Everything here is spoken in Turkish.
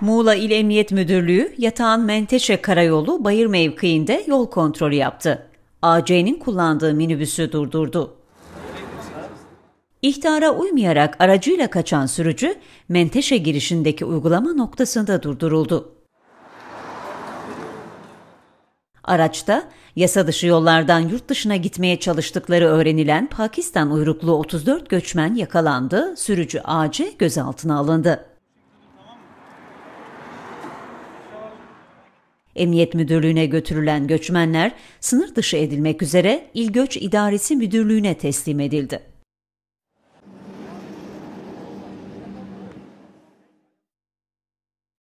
Muğla İl Emniyet Müdürlüğü yatağın Menteşe Karayolu bayır mevkiinde yol kontrolü yaptı. AC'nin kullandığı minibüsü durdurdu. İhtara uymayarak aracıyla kaçan sürücü Menteşe girişindeki uygulama noktasında durduruldu. Araçta yasa dışı yollardan yurt dışına gitmeye çalıştıkları öğrenilen Pakistan uyruklu 34 göçmen yakalandı, sürücü AC gözaltına alındı. Emniyet Müdürlüğü'ne götürülen göçmenler sınır dışı edilmek üzere İl Göç İdaresi Müdürlüğü'ne teslim edildi.